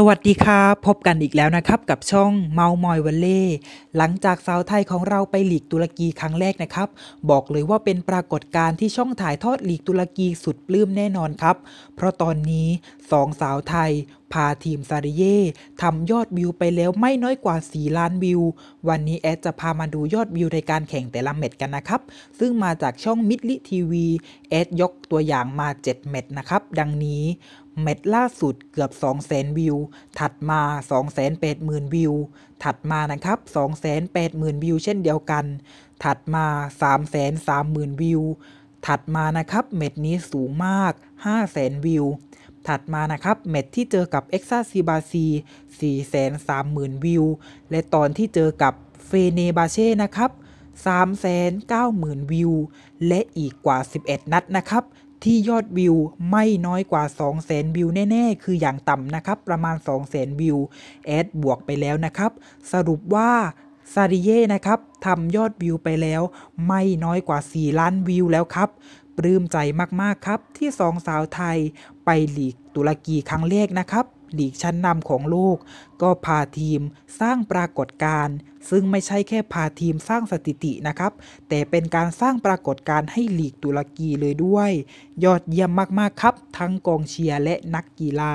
สวัสดีค่ะพบกันอีกแล้วนะครับกับช่องเมา มอย วันเล่หลังจากสาวไทยของเราไปหลีกตุรกีครั้งแรกนะครับ บอกเลยว่าเป็นปรากฏการณ์ที่ช่องถ่ายทอดหลีกตุรกีสุดปลื้มแน่นอนครับ เพราะตอนนี้สองสาวไทยพาทีมซาริเย่ทำยอดวิวไปแล้วไม่น้อยกว่า 4 ล้านวิว วันนี้แอดจะพามาดูยอดวิวในการแข่งแต่ละเม็ดกันนะครับ ซึ่งมาจากช่องมิดลิทีวี แอดยกตัวอย่างมา 7 เม็ดนะครับ ดังนี้ เม็ดล่าสุดเกือบ 2 0 0 0 0 0 วิว ถัดมา 280,000 วิว ถัดมานะครับ 280,000 วิวเช่นเดียวกัน ถัดมา 330,000 วิว ถัดมานะครับ เม็ดนี้สูงมาก 500,000 วิวถัดมานะครับแมทที่เจอกับเอ็กซ่าซีบาซี 4 3 0 0 0 0 วิว และตอนที่เจอกับเฟเนบาเช่นะครับ 390,000 วิว และอีกกว่า 11 นัดนะครับที่ยอดวิวไม่น้อยกว่า 200,000 วิวแน่ ๆ คืออย่างต่ำนะครับประมาณ 200,000 วิว แอด บวกไปแล้วนะครับสรุปว่าซาริเย่นะครับทำยอดวิวไปแล้ว ไม่น้อยกว่า 4 ล้านวิวแล้วครับปลื้มใจมาก ๆ ครับที่สองสาวไทยไปหลีกตุรกีครั้งแรกนะครับหลีกชั้นนำของโลก ก็พาทีมสร้างปรากฏการณ์ซึ่งไม่ใช่แค่พาทีมสร้างสถิตินะครับ แต่เป็นการสร้างปรากฏการณ์ให้หลีกตุรกีเลยด้วย ยอดเยี่ยมมากๆครับทั้งกองเชียร์และนักกีฬา